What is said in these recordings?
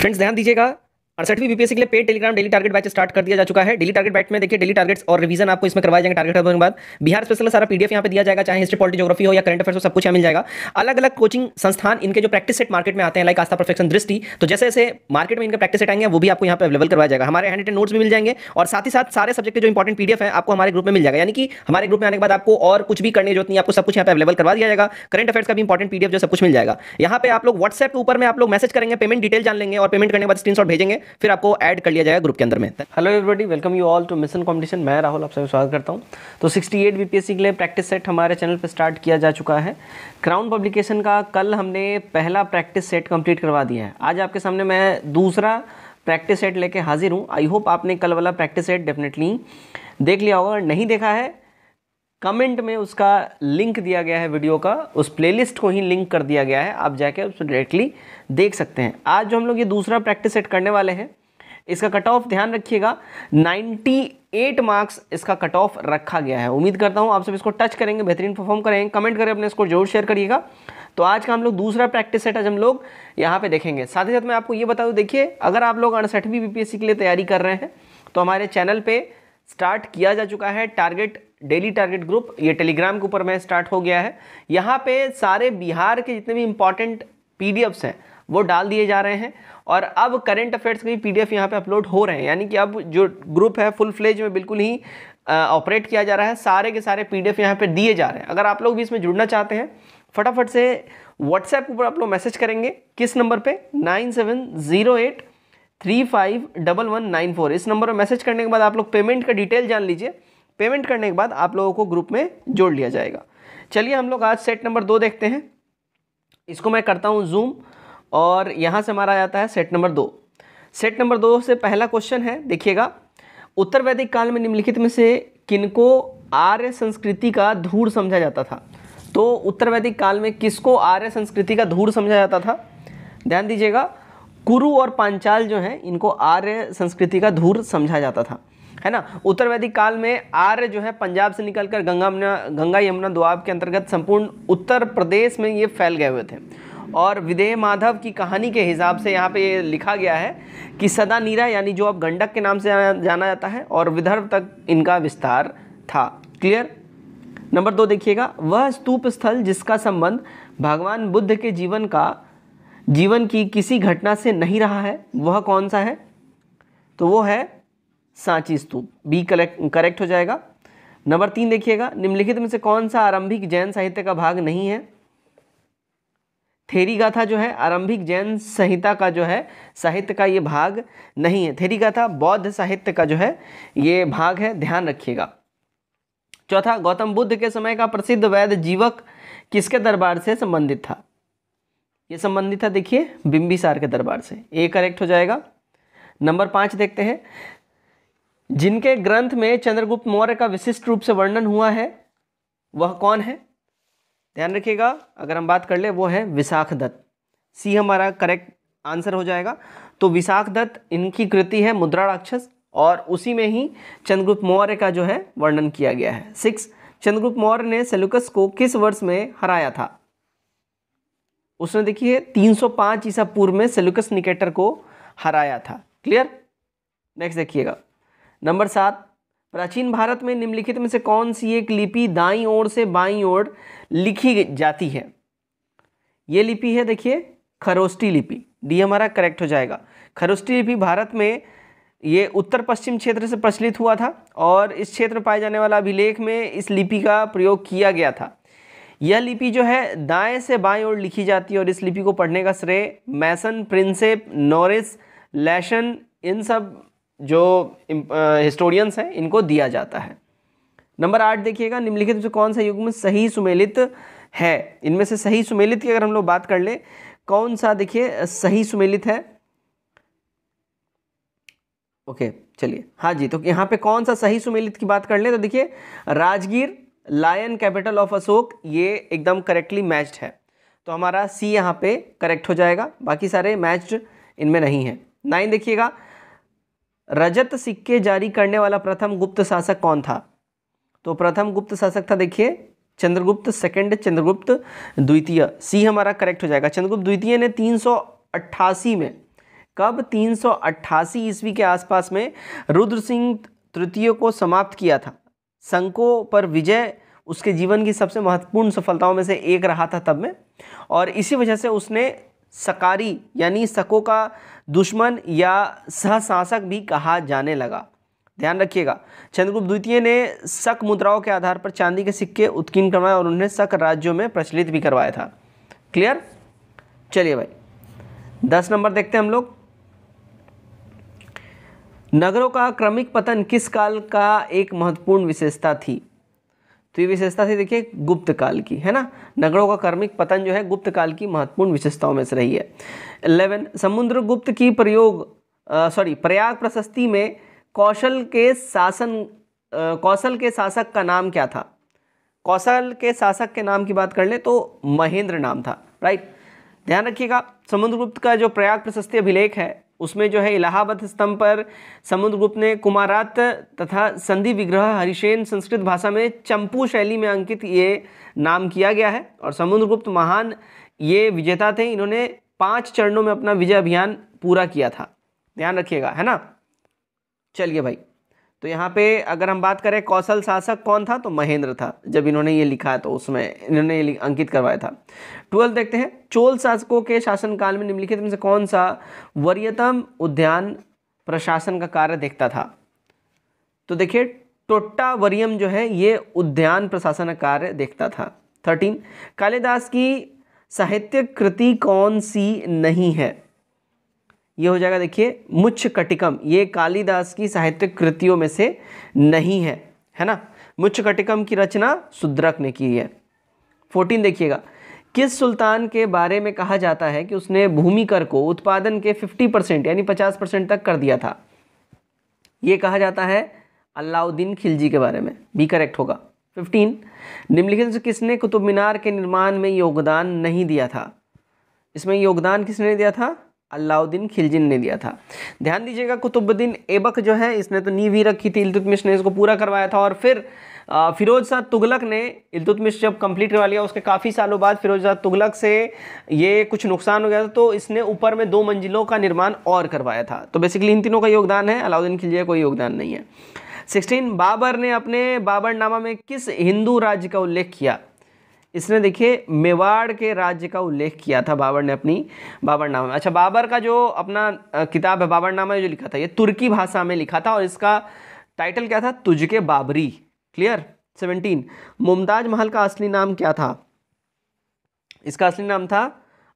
Friends ध्यान दीजिएगा अड़सठवीं BPSC के लिए paid Telegram daily target batch start कर दिया जा चुका है डेली टारगेट बैच में देखिए डेली टारगेट्स और रिवीजन आपको इसमें करवाए जाएंगे टारगेट के बाद बिहार स्पेशल सारा पीडीएफ यहाँ पे दिया जाएगा चाहे हिस्ट्री पॉलिटी जोग्राफी हो या करंट अफेयर हो सब कुछ यहाँ मिल जाएगा अलग अलग कोचिंग संस्थान इनके जो प्रैक्टिस सेट मार्केट में आते हैं लाइक आस्था परफेक्शन दृष्टि तो जैसे जैसे मार्केट में इनका प्रैक्टिस सेट आएंगे वो भी आपको यहाँ पर अवेलेबल करवाया जाएगा हमारे हैंड रिटन नोट्स भी मिल जाएंगे और साथ ही साथ सारे सब्जेक्ट के जो इंपॉर्टेंट पीडीएफ है आपको हमारे ग्रुप में मिल जाएगा यानी कि हमारे ग्रुप में आने के बाद आपको और कुछ भी करने जो नहीं आपको सब कुछ यहाँ पर अवेलेबल करवा दिया जाएगा करंट अफेयर का भी इंपॉर्टेंट पीडीएफ जो सब कुछ मिल जाएगा यहाँ पे आप लोग व्हाट्सएप के ऊपर में आप लोग मैसेज करेंगे पेमेंट डिटेल जान लेंगे और पेमेंट करने के बाद स्क्रीनशॉट भेजेंगे फिर आपको ऐड कर लिया जाएगा ग्रुप के अंदर में hello everybody welcome you all to mission competition मैं राहुल आप सभी स्वागत करता हूँ तो 68 बीपीएससी के लिए प्रैक्टिस सेट हमारे चैनल पर स्टार्ट किया जा चुका है क्राउन पब्लिकेशन का कल हमने पहला प्रैक्टिस सेट कंप्लीट करवा दिया है आज आपके सामने मैं दूसरा प्रैक्टिस सेट लेके हाजिर हूँ आई होप आपने कल वाला प्रैक्टिस सेट डेफिनेटली देख लिया होगा नहीं देखा है कमेंट में उसका लिंक दिया गया है वीडियो का उस प्लेलिस्ट को ही लिंक कर दिया गया है आप जाके उसको डायरेक्टली देख सकते हैं आज जो हम लोग ये दूसरा प्रैक्टिस सेट करने वाले हैं इसका कट ऑफ ध्यान रखिएगा 98 मार्क्स इसका कट ऑफ रखा गया है उम्मीद करता हूँ आप सब इसको टच करेंगे बेहतरीन परफॉर्म करेंगे कमेंट करें अपने इसको जरूर शेयर करिएगा तो आज का हम लोग दूसरा प्रैक्टिस सेट आज हम लोग यहाँ पे देखेंगे साथ ही साथ मैं आपको ये बता दूँ देखिए अगर आप लोग अड़सठवीं बी के लिए तैयारी कर रहे हैं तो हमारे चैनल पर स्टार्ट किया जा चुका है टारगेट डेली टारगेट ग्रुप ये टेलीग्राम के ऊपर मैं स्टार्ट हो गया है यहाँ पे सारे बिहार के जितने भी इम्पॉर्टेंट पी हैं वो डाल दिए जा रहे हैं और अब करंट अफेयर्स के भी पी डी एफ यहाँ पर अपलोड हो रहे हैं यानी कि अब जो ग्रुप है फुल फ्लेज में बिल्कुल ही ऑपरेट किया जा रहा है सारे के सारे पी डी एफ यहाँ पर दिए जा रहे हैं अगर आप लोग भी इसमें जुड़ना चाहते हैं फटाफट से व्हाट्सएप के ऊपर आप लोग मैसेज करेंगे किस नंबर पर nine seven zero eight three five double one nine four इस नंबर पर मैसेज करने के बाद आप लोग पेमेंट का डिटेल जान लीजिए पेमेंट करने के बाद आप लोगों को ग्रुप में जोड़ लिया जाएगा चलिए हम लोग आज सेट नंबर दो देखते हैं इसको मैं करता हूँ जूम और यहाँ से हमारा आता है सेट नंबर दो सेट नंबर दो से पहला क्वेश्चन है देखिएगा उत्तर वैदिक काल में निम्नलिखित में से किनको आर्य संस्कृति का धूड़ समझा जाता था तो उत्तर वैदिक काल में किसको आर्य संस्कृति का धूर समझा जाता था ध्यान दीजिएगा कुरु और पांचाल जो हैं इनको आर्य संस्कृति का धूर समझा जाता था है ना उत्तर वैदिक काल में आर्य जो है पंजाब से निकलकर गंगा गंगा यमुना दुआब के अंतर्गत संपूर्ण उत्तर प्रदेश में ये फैल गए हुए थे और विदेह माधव की कहानी के हिसाब से यहाँ पे ये लिखा गया है कि सदा नीरा यानी जो अब गंडक के नाम से जाना जाता है और विदर्भ तक इनका विस्तार था क्लियर नंबर दो देखिएगा वह स्तूप स्थल जिसका संबंध भगवान बुद्ध के जीवन का जीवन की किसी घटना से नहीं रहा है वह कौन सा है तो वो है Sanchi stupa B correct correct हो जाएगा नंबर तीन देखिएगा निम्नलिखित में से कौन सा आरंभिक जैन साहित्य का भाग नहीं है थेरी गाथा जो है आरंभिक जैन संहिता का जो है साहित्य का ये भाग नहीं है थेरी गाथा बौद्ध साहित्य का जो है ये भाग है ध्यान रखिएगा चौथा गौतम बुद्ध के समय का प्रसिद्ध वैद्य जीवक किसके दरबार से संबंधित था ये संबंधित था देखिए बिंबिसार के दरबार से ए करेक्ट हो जाएगा नंबर पाँच देखते हैं जिनके ग्रंथ में चंद्रगुप्त मौर्य का विशिष्ट रूप से वर्णन हुआ है वह कौन है ध्यान रखिएगा अगर हम बात कर ले वो है विशाख दत्त सी हमारा करेक्ट आंसर हो जाएगा तो विशाख दत्त इनकी कृति है मुद्रा राक्षस और उसी में ही चंद्रगुप्त मौर्य का जो है वर्णन किया गया है सिक्स चंद्रगुप्त मौर्य ने सेलुकस को किस वर्ष में हराया था उसने देखिए 305 ईसा पूर्व में सेलुकस निकेटर को हराया था क्लियर नेक्स्ट देखिएगा नंबर सात प्राचीन भारत में निम्नलिखित में से कौन सी एक लिपि दाई ओर से बाई ओर लिखी जाती है ये लिपि है देखिए खरोष्टी लिपि डी हमारा करेक्ट हो जाएगा खरोष्टी लिपि भारत में ये उत्तर पश्चिम क्षेत्र से प्रचलित हुआ था और इस क्षेत्र पाए जाने वाला अभिलेख में इस लिपि का प्रयोग किया गया था यह लिपि जो है दाएं से बाएं ओर लिखी जाती है और इस लिपि को पढ़ने का श्रेय मैसन प्रिंसेप नॉरिस लैशन इन सब जो हिस्टोरियंस हैं इनको दिया जाता है नंबर आठ देखिएगा निम्नलिखित में से कौन सा युग्म सही सुमेलित है इनमें से सही सुमेलित की अगर हम लोग बात कर ले कौन सा देखिए सही सुमेलित है ओके चलिए हाँ जी तो यहाँ पे कौन सा सही सुमेलित की बात कर ले तो देखिए Rajgir lion capital of Ashoka ये एकदम करेक्टली मैच्ड है तो हमारा सी यहाँ पे करेक्ट हो जाएगा बाकी सारे मैच्ड इनमें नहीं है नाइन देखिएगा रजत सिक्के जारी करने वाला प्रथम गुप्त शासक कौन था तो प्रथम गुप्त शासक था देखिए चंद्रगुप्त सेकंड चंद्रगुप्त द्वितीय सी हमारा करेक्ट हो जाएगा चंद्रगुप्त द्वितीय ने 388 में कब 388 ईस्वी के आसपास में रुद्र सिंह तृतीय को समाप्त किया था संको पर विजय उसके जीवन की सबसे महत्वपूर्ण सफलताओं में से एक रहा था तब में और इसी वजह से उसने सकारी यानी सको का दुश्मन या सहशासक भी कहा जाने लगा ध्यान रखिएगा चंद्रगुप्त द्वितीय ने शक मुद्राओं के आधार पर चांदी के सिक्के उत्कीर्ण करवाए और उन्हें शक राज्यों में प्रचलित भी करवाया था क्लियर चलिए भाई दस नंबर देखते हैं हम लोग नगरों का क्रमिक पतन किस काल का एक महत्वपूर्ण विशेषता थी तो ये विशेषता थी देखिए गुप्त काल की है ना नगरों का कर्मिक पतन जो है गुप्त काल की महत्वपूर्ण विशेषताओं में से रही है इलेवन समुद्र गुप्त की प्रयोग सॉरी प्रयाग प्रशस्ति में कौशल के शासन कौशल के शासक का नाम क्या था कौशल के शासक के नाम की बात कर ले तो महेंद्र नाम था राइट ध्यान रखिएगा समुद्रगुप्त का जो प्रयाग प्रशस्ति अभिलेख है उसमें जो है इलाहाबाद स्तंभ पर समुद्रगुप्त ने कुमारात तथा संधि विग्रह हरिशेन संस्कृत भाषा में चंपू शैली में अंकित ये नाम किया गया है और समुद्रगुप्त महान ये विजेता थे इन्होंने पांच चरणों में अपना विजय अभियान पूरा किया था ध्यान रखिएगा है ना चलिए भाई तो यहाँ पे अगर हम बात करें कौशल शासक कौन था तो महेंद्र था जब इन्होंने ये लिखा तो उसमें इन्होंने ये अंकित करवाया था ट्वेल्थ देखते हैं चोल शासकों के शासनकाल में निम्नलिखित में से कौन सा वरीयतम उद्यान प्रशासन का कार्य देखता था तो देखिए टोट्टा वरियम जो है ये उद्यान प्रशासन का कार्य देखता था थर्टीन कालिदास की साहित्य कृति कौन सी नहीं है ये हो जाएगा देखिए मुच्छ कटिकम ये कालिदास की साहित्य कृतियों में से नहीं है है ना मुच्छ कटिकम की रचना सुद्रक ने की है फोर्टीन देखिएगा किस सुल्तान के बारे में कहा जाता है कि उसने भूमि कर को उत्पादन के 50 परसेंट यानी 50 परसेंट तक कर दिया था ये कहा जाता है अलाउद्दीन खिलजी के बारे में भी करेक्ट होगा 15 निम्नलिखित से किसने कुतुब मीनार के निर्माण में योगदान नहीं दिया था इसमें योगदान किसने दिया था अलाउद्दीन खिलजी ने दिया था ध्यान दीजिएगा कुतुबुद्दीन ऐबक जो है इसने तो नींव ही रखी थी इल्तुतमिश ने इसको पूरा करवाया था और फिर फिरोज शाह तुगलक ने इल्तुतमिश जब कंप्लीट करवा लिया उसके काफ़ी सालों बाद फिरोज शाह तुगलक से ये कुछ नुकसान हो गया था तो इसने ऊपर में दो मंजिलों का निर्माण और करवाया था तो बेसिकली इन तीनों का योगदान है अलाउद्दीन खिलजी का कोई योगदान नहीं है सिक्सटीन बाबर ने अपने बाबरनामा में किस हिंदू राज्य का उल्लेख किया इसने देखिए मेवाड़ के राज्य का उल्लेख किया था बाबर ने अपनी बाबरनामा में अच्छा बाबर का जो अपना किताब है बाबरनामा जो लिखा था ये तुर्की भाषा में लिखा था और इसका टाइटल क्या था तुझके बाबरी क्लियर सेवनटीन मुमताज महल का असली नाम क्या था इसका असली नाम था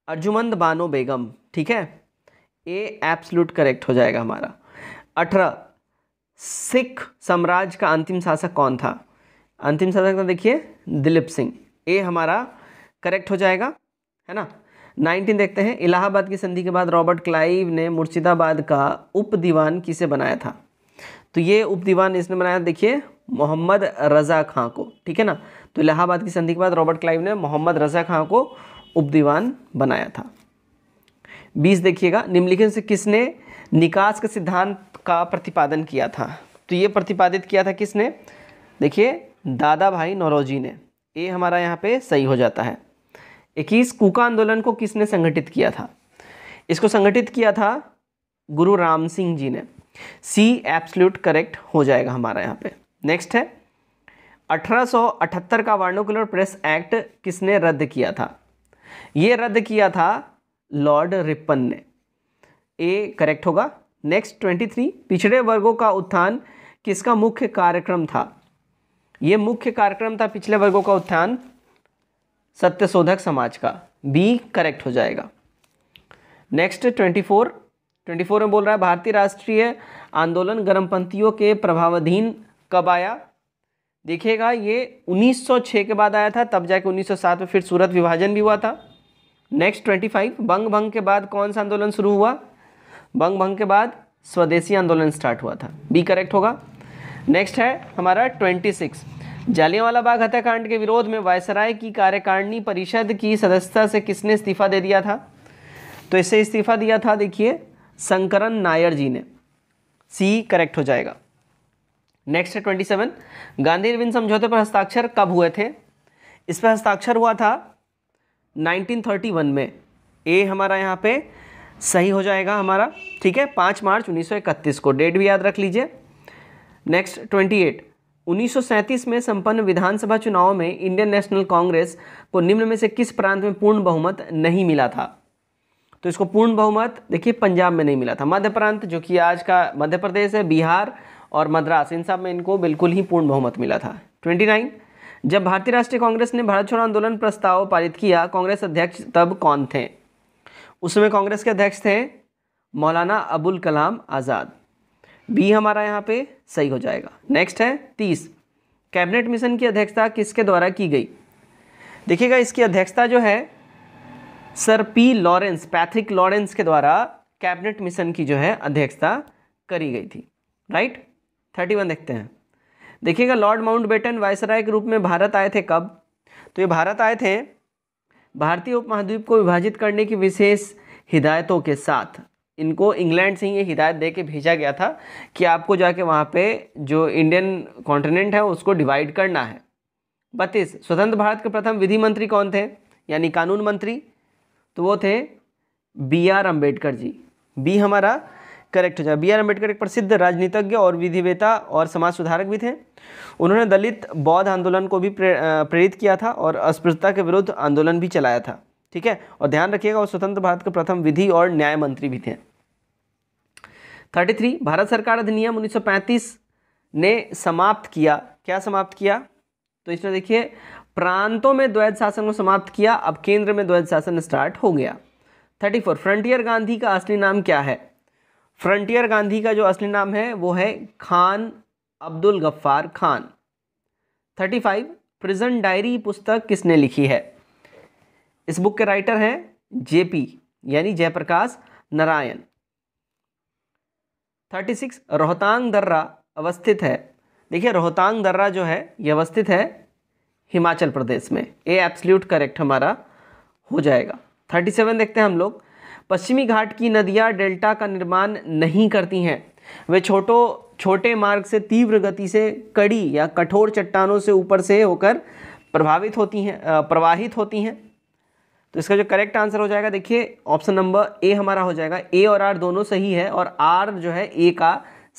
अर्जुमंद बानो बेगम ठीक है ए एप्सलूट करेक्ट हो जाएगा हमारा अठारह सिख साम्राज्य का अंतिम शासक कौन था अंतिम शासक था देखिए दिलीप सिंह ए हमारा करेक्ट हो जाएगा है ना नाइनटीन देखते हैं इलाहाबाद की संधि के बाद रॉबर्ट क्लाइव ने मुर्शिदाबाद का उप दीवान किसे बनाया था तो ये उप दीवान इसने बनाया देखिए मोहम्मद रज़ा खां को ठीक है ना तो इलाहाबाद की संधि के बाद रॉबर्ट क्लाइव ने मोहम्मद रज़ा खां को उप दीवान बनाया था बीस देखिएगा निम्नलिखित से किसने निकास के सिद्धांत का प्रतिपादन किया था तो ये प्रतिपादित किया था किसने देखिए दादा भाई नौरोजी ने ए हमारा यहाँ पे सही हो जाता है इक्कीस कूका आंदोलन को किसने संगठित किया था इसको संगठित किया था गुरु राम सिंह जी ने सी एप्सल्यूट करेक्ट हो जाएगा हमारा यहाँ पे नेक्स्ट है 1878 का वार्नोकुलर प्रेस एक्ट किसने रद्द किया था ये रद्द किया था लॉर्ड रिपन ने ए करेक्ट होगा नेक्स्ट 23 पिछड़े वर्गों का उत्थान किसका मुख्य कार्यक्रम था ये मुख्य कार्यक्रम था पिछले वर्गों का उत्थान सत्यशोधक समाज का बी करेक्ट हो जाएगा next twenty four twenty four में बोल रहा है भारतीय राष्ट्रीय आंदोलन गर्मपंथियों के प्रभावाधीन कब आया देखिएगा ये 1906 के बाद आया था तब जाके 1907 में फिर सूरत विभाजन भी हुआ था नेक्स्ट 25 बंग भंग के बाद कौन सा आंदोलन शुरू हुआ बंग भंग के बाद स्वदेशी आंदोलन स्टार्ट हुआ था बी करेक्ट होगा नेक्स्ट है हमारा ट्वेंटी सिक्स जालियांवाला बाग हत्याकांड के विरोध में वायसराय की कार्यकारिणी परिषद की सदस्यता से किसने इस्तीफा दे दिया था तो इससे इस्तीफा दिया था देखिए संकरण नायर जी ने सी करेक्ट हो जाएगा नेक्स्ट है ट्वेंटी सेवन गांधी अरविंद समझौते पर हस्ताक्षर कब हुए थे इस पर हस्ताक्षर हुआ था 1931 में ए हमारा यहाँ पे सही हो जाएगा हमारा ठीक है पाँच मार्च 1931 को डेट भी याद रख लीजिए नेक्स्ट ट्वेंटी एट 1937 में संपन्न विधानसभा चुनाव में इंडियन नेशनल कांग्रेस को निम्न में से किस प्रांत में पूर्ण बहुमत नहीं मिला था तो इसको पूर्ण बहुमत देखिए पंजाब में नहीं मिला था मध्य प्रांत जो कि आज का मध्य प्रदेश है बिहार और मद्रास इन सब में इनको बिल्कुल ही पूर्ण बहुमत मिला था 29 जब भारतीय राष्ट्रीय कांग्रेस ने भारत छोड़ो आंदोलन प्रस्ताव पारित किया कांग्रेस अध्यक्ष तब कौन थे उसमें कांग्रेस के अध्यक्ष थे मौलाना अबुल कलाम आज़ाद बी हमारा यहाँ पे सही हो जाएगा नेक्स्ट है तीस कैबिनेट मिशन की अध्यक्षता किसके द्वारा की गई देखिएगा इसकी अध्यक्षता जो है sir P Lawrence Pethick Lawrence के द्वारा कैबिनेट मिशन की जो है अध्यक्षता करी गई थी राइट थर्टी वन देखते हैं देखिएगा लॉर्ड माउंट बेटन वायसराय के रूप में भारत आए थे कब तो ये भारत आए थे भारतीय उपमहाद्वीप को विभाजित करने की विशेष हिदायतों के साथ इनको इंग्लैंड से ही ये हिदायत दे के भेजा गया था कि आपको जाके वहाँ पे जो इंडियन कॉन्टिनेंट है उसको डिवाइड करना है बत्तीस स्वतंत्र भारत के प्रथम विधि मंत्री कौन थे यानी कानून मंत्री तो वो थे B R Ambedkar ji B हमारा करेक्ट हो जाए बी आर अम्बेडकर एक प्रसिद्ध राजनीतिज्ञ और विधिवेता और समाज सुधारक भी थे उन्होंने दलित बौद्ध आंदोलन को भी प्रेरित किया था और अस्पृश्यता के विरुद्ध आंदोलन भी चलाया था ठीक है और ध्यान रखिएगा वो स्वतंत्र भारत के प्रथम विधि और न्याय मंत्री भी थे 33 भारत सरकार अधिनियम 1935 ने समाप्त किया क्या समाप्त किया तो इसमें देखिए प्रांतों में द्वैध शासन को समाप्त किया अब केंद्र में द्वैध शासन स्टार्ट हो गया 34 फ्रंटियर गांधी का असली नाम क्या है फ्रंटियर गांधी का जो असली नाम है वो है खान अब्दुल गफ्फार खान 35 प्रिजन डायरी पुस्तक किसने लिखी है इस बुक के राइटर हैं जेपी यानी जयप्रकाश नारायण थर्टी सिक्स रोहतांग दर्रा अवस्थित है देखिए रोहतांग दर्रा जो है ये अवस्थित है हिमाचल प्रदेश में ये एब्सल्यूट करेक्ट हमारा हो जाएगा थर्टी सेवन देखते हैं हम लोग पश्चिमी घाट की नदियाँ डेल्टा का निर्माण नहीं करती हैं वे छोटो छोटे मार्ग से तीव्र गति से कड़ी या कठोर चट्टानों से ऊपर से होकर प्रभावित होती हैं प्रवाहित होती हैं तो इसका जो करेक्ट आंसर हो जाएगा देखिए ऑप्शन नंबर ए हमारा हो जाएगा ए और आर दोनों सही है और आर जो है ए का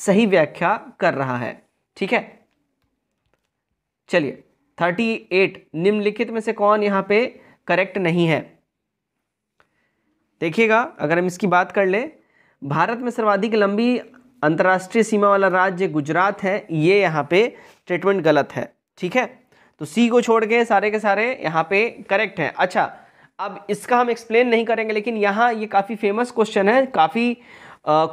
सही व्याख्या कर रहा है ठीक है चलिए थर्टी एट निम्नलिखित में से कौन यहाँ पे करेक्ट नहीं है देखिएगा अगर हम इसकी बात कर ले भारत में सर्वाधिक लंबी अंतर्राष्ट्रीय सीमा वाला राज्य गुजरात है ये यहाँ पे स्टेटमेंट गलत है ठीक है तो सी को छोड़ के सारे के सारे यहाँ पे करेक्ट हैं अच्छा अब इसका हम एक्सप्लेन नहीं करेंगे लेकिन यहाँ ये काफ़ी फेमस क्वेश्चन है काफ़ी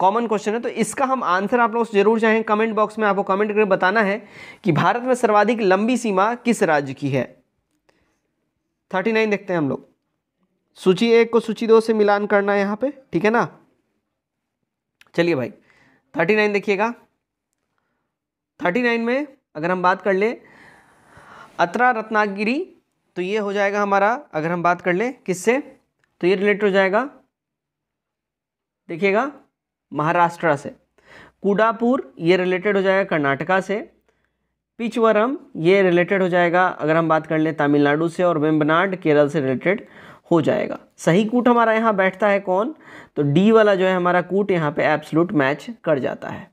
कॉमन क्वेश्चन है तो इसका हम आंसर आप लोग जरूर चाहें कमेंट बॉक्स में आपको कमेंट करके बताना है कि भारत में सर्वाधिक लंबी सीमा किस राज्य की है थर्टी नाइन देखते हैं हम लोग सूची एक को सूची दो से मिलान करना है यहाँ पे ठीक है ना चलिए भाई थर्टी नाइन देखिएगा थर्टी नाइन में अगर हम बात कर ले अतरा रत्नागिरी तो ये हो जाएगा हमारा अगर हम बात कर लें किससे तो ये रिलेट हो जाएगा देखिएगा महाराष्ट्र से कुडापुर ये रिलेटेड हो जाएगा कर्नाटका से पिचवरम ये रिलेटेड हो जाएगा अगर हम बात कर लें तमिलनाडु से और वेम्बनाड केरल से रिलेटेड हो जाएगा सही कूट हमारा यहाँ बैठता है कौन तो डी वाला जो है हमारा कूट यहाँ पे एब्सलूट मैच कर जाता है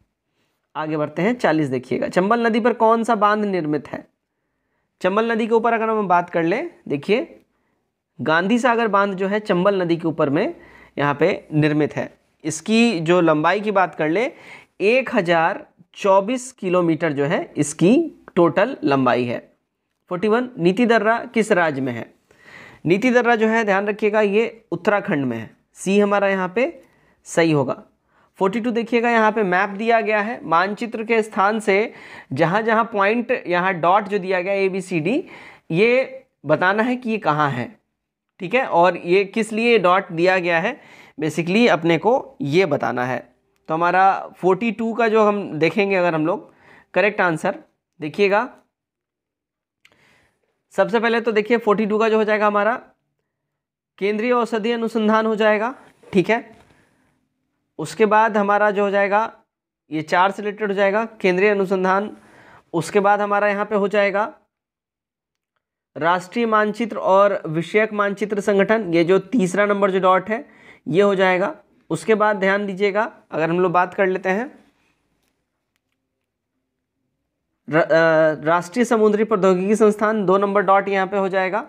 आगे बढ़ते हैं चालीस देखिएगा चंबल नदी पर कौन सा बांध निर्मित है चंबल नदी के ऊपर अगर हम बात कर लें देखिए गांधी सागर बांध जो है चंबल नदी के ऊपर में यहाँ पे निर्मित है इसकी जो लंबाई की बात कर ले एक हज़ार चौबीस किलोमीटर जो है इसकी टोटल लंबाई है फोर्टी वन नीति दर्रा किस राज्य में है नीति दर्रा जो है ध्यान रखिएगा ये उत्तराखंड में है सी हमारा यहाँ पे सही होगा 42 देखिएगा यहाँ पे मैप दिया गया है मानचित्र के स्थान से जहाँ जहाँ पॉइंट यहाँ डॉट जो दिया गया ए बी सी डी ये बताना है कि ये कहाँ है ठीक है और ये किस लिए डॉट दिया गया है बेसिकली अपने को ये बताना है तो हमारा 42 का जो हम देखेंगे अगर हम लोग करेक्ट आंसर देखिएगा सबसे पहले तो देखिए 42 का जो हो जाएगा हमारा केंद्रीय औषधि अनुसंधान हो जाएगा ठीक है उसके बाद हमारा जो हो जाएगा ये चार से रिलेटेड हो जाएगा केंद्रीय अनुसंधान उसके बाद हमारा यहाँ पे हो जाएगा राष्ट्रीय मानचित्र और विषयक मानचित्र संगठन ये जो तीसरा नंबर जो डॉट है ये हो जाएगा उसके बाद ध्यान दीजिएगा अगर हम लोग बात कर लेते हैं राष्ट्रीय समुद्री प्रौद्योगिकी संस्थान दो नंबर डॉट यहाँ पे हो जाएगा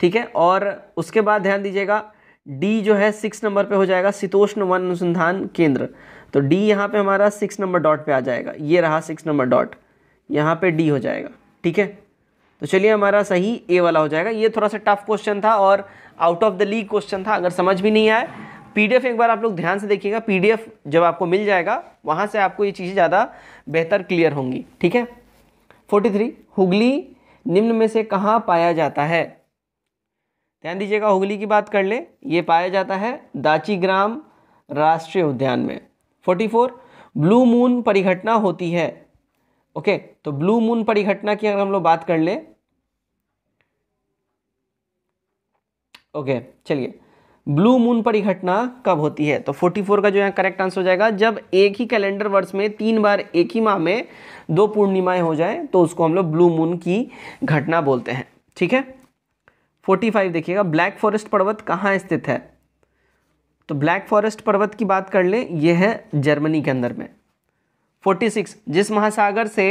ठीक है और उसके बाद ध्यान दीजिएगा डी जो है सिक्स नंबर पे हो जाएगा शीतोष्ण वन अनुसंधान केंद्र तो डी यहाँ पे हमारा सिक्स नंबर डॉट पे आ जाएगा ये रहा सिक्स नंबर डॉट यहाँ पे डी हो जाएगा ठीक है तो चलिए हमारा सही ए वाला हो जाएगा ये थोड़ा सा टफ क्वेश्चन था और out of the league question था अगर समझ भी नहीं आए पीडीएफ एक बार आप लोग ध्यान से देखिएगा पीडीएफ जब आपको मिल जाएगा वहाँ से आपको ये चीज़ें ज़्यादा बेहतर क्लियर होंगी ठीक है 43 हुगली निम्न में से कहाँ पाया जाता है ध्यान दीजिएगा हुगली की बात कर ले ये पाया जाता है दाचीग्राम राष्ट्रीय उद्यान में 44 ब्लू मून परिघटना होती है ओके तो ब्लू मून परिघटना की अगर हम लोग बात कर ले ओके चलिए ब्लू मून परिघटना कब होती है तो 44 का जो यहाँ करेक्ट आंसर हो जाएगा जब एक ही कैलेंडर वर्ष में तीन बार एक ही माह में दो पूर्णिमाएं हो जाएं तो उसको हम लोग ब्लू मून की घटना बोलते हैं ठीक है फोर्टी फाइव देखिएगा ब्लैक फॉरेस्ट पर्वत कहाँ स्थित है तो ब्लैक फॉरेस्ट पर्वत की बात कर लें यह है जर्मनी के अंदर में फोर्टी सिक्स जिस महासागर से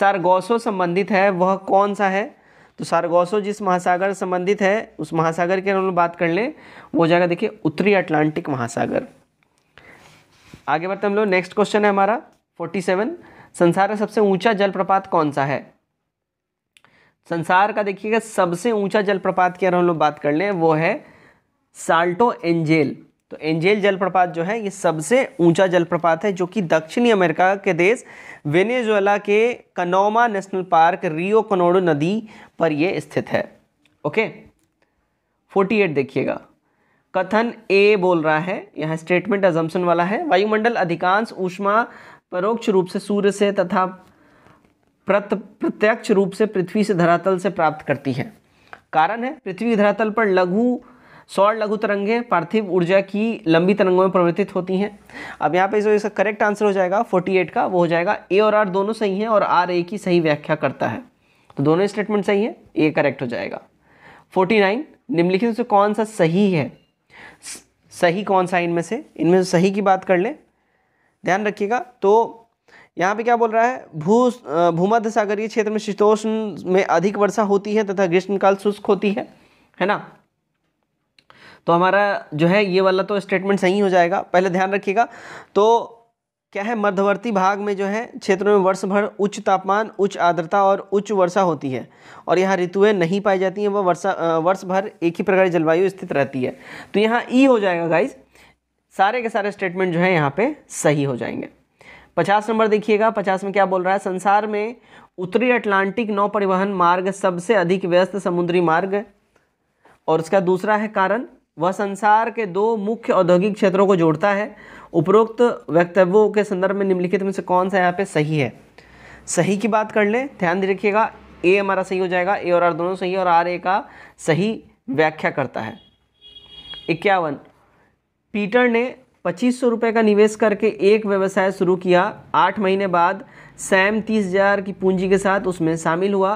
सारगोसो संबंधित है वह कौन सा है तो सारगोसो जिस महासागर संबंधित है उस महासागर की अंदर बात कर लें वो जगह देखिए उत्तरी अटलांटिक महासागर आगे बढ़ते हम लोग नेक्स्ट क्वेश्चन है हमारा फोर्टी सेवन संसार का सबसे ऊंचा जलप्रपात कौन सा है संसार का देखिएगा सबसे ऊंचा जलप्रपात की अगर हम लोग बात कर लें वो है साल्टो एंजेल तो एंजेल जलप्रपात जो है ये सबसे ऊंचा जलप्रपात है जो कि दक्षिणी अमेरिका के देश वेनेजुएला के कनोमा नेशनल पार्क रियो कनोडो नदी पर ये स्थित है ओके फोर्टी एट देखिएगा कथन ए बोल रहा है यहाँ स्टेटमेंट अजम्सन वाला है वायुमंडल अधिकांश ऊष्मा परोक्ष रूप से सूर्य से तथा प्रत प्रत्यक्ष रूप से पृथ्वी से धरातल से प्राप्त करती है कारण है पृथ्वी धरातल पर लघु सौर लघु तरंगे पार्थिव ऊर्जा की लंबी तरंगों में परिवर्तित होती हैं अब यहाँ पे जो इसका करेक्ट आंसर हो जाएगा 48 का वो हो जाएगा ए और आर दोनों सही हैं और आर ए की सही व्याख्या करता है तो दोनों स्टेटमेंट सही है ए करेक्ट हो जाएगा 49 निम्नलिखित से कौन सा सही है सही कौन सा इनमें से इनमें से सही की बात कर लें ध्यान रखिएगा तो यहाँ पे क्या बोल रहा है भू भूमध्य सागरीय क्षेत्र में शीतोष्ण में अधिक वर्षा होती है तथा ग्रीष्मकाल शुष्क होती है है ना तो हमारा जो है ये वाला तो स्टेटमेंट सही हो जाएगा पहले ध्यान रखिएगा तो क्या है मध्यवर्ती भाग में जो है क्षेत्रों में वर्ष भर उच्च तापमान उच्च आर्द्रता और उच्च वर्षा होती है और यहाँ ऋतुएं नहीं पाई जाती हैं वह वर्षा वर्ष भर एक ही प्रकार जलवायु स्थित रहती है तो यहाँ ई e हो जाएगा गाइज सारे के सारे स्टेटमेंट जो है यहाँ पे सही हो जाएंगे पचास नंबर देखिएगा पचास में क्या बोल रहा है संसार में उत्तरी अटलांटिक नौ परिवहन मार्ग सबसे अधिक व्यस्त समुद्री मार्ग और इसका दूसरा है कारण वह संसार के दो मुख्य औद्योगिक क्षेत्रों को जोड़ता है उपरोक्त वक्तव्यों के संदर्भ में निम्नलिखित में से कौन सा यहाँ पे सही है सही की बात कर लें ध्यान दे रखिएगा ए हमारा सही हो जाएगा ए और आर दोनों सही और आर ए का सही व्याख्या करता है इक्यावन पीटर ने पच्चीस सौ रुपये का निवेश करके एक व्यवसाय शुरू किया आठ महीने बाद सैम तीस हज़ार की पूंजी के साथ उसमें शामिल हुआ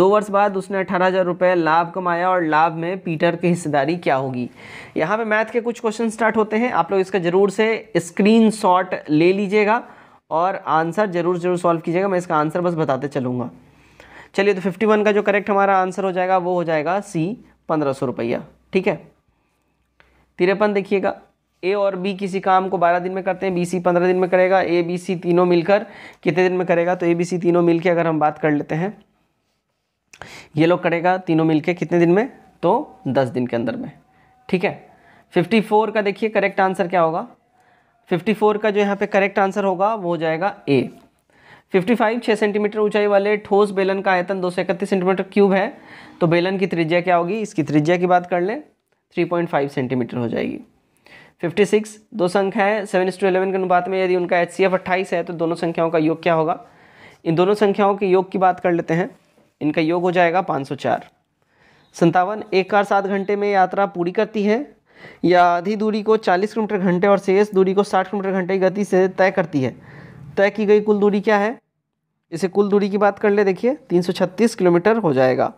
दो वर्ष बाद उसने अठारह हज़ार रुपये लाभ कमाया और लाभ में पीटर की हिस्सेदारी क्या होगी यहाँ पे मैथ के कुछ क्वेश्चन स्टार्ट होते हैं आप लोग इसका ज़रूर से स्क्रीन ले लीजिएगा और आंसर ज़रूर ज़रूर सॉल्व कीजिएगा मैं इसका आंसर बस बताते चलूँगा चलिए तो फिफ्टी वन का जो करेक्ट हमारा आंसर हो जाएगा वो हो जाएगा सी पंद्रह सौ रुपया ठीक है तिरपन देखिएगा ए और बी किसी काम को बारह दिन में करते हैं बी सी पंद्रह दिन में करेगा ए बी सी तीनों मिलकर कितने दिन में करेगा तो ए बी सी तीनों मिल के अगर हम बात कर लेते हैं ये लोग करेगा तीनों मिलकर कितने दिन में तो दस दिन के अंदर में ठीक है फिफ्टी फोर का देखिए करेक्ट आंसर क्या होगा फिफ्टी फोर का जो यहाँ पे करेक्ट आंसर होगा वो हो जाएगा ए फिफ्टी फाइव छः सेंटीमीटर ऊंचाई वाले ठोस बेलन का आयतन दो सौ इकतीस सेंटीमीटर क्यूब है तो बेलन की त्रिज्या क्या होगी इसकी त्रिज्या की बात कर लें थ्री पॉइंट फाइव सेंटीमीटर हो जाएगी फिफ्टी सिक्स दो संख्याएं सेवन इस टू एलेवन के अनुपात में यदि उनका एच सी एफ अट्ठाईस है तो दोनों संख्याओं का योग क्या होगा इन दोनों संख्याओं के योग की बात कर लेते हैं इनका योग हो जाएगा पाँच सौ चार संतावन एक कार सात घंटे में यात्रा पूरी करती है या आधी दूरी को चालीस किलोमीटर घंटे और शेष दूरी को साठ किलोमीटर घंटे की गति से तय करती है तय की गई कुल दूरी क्या है इसे कुल दूरी की बात कर ले देखिए तीन सौ छत्तीस किलोमीटर हो जाएगा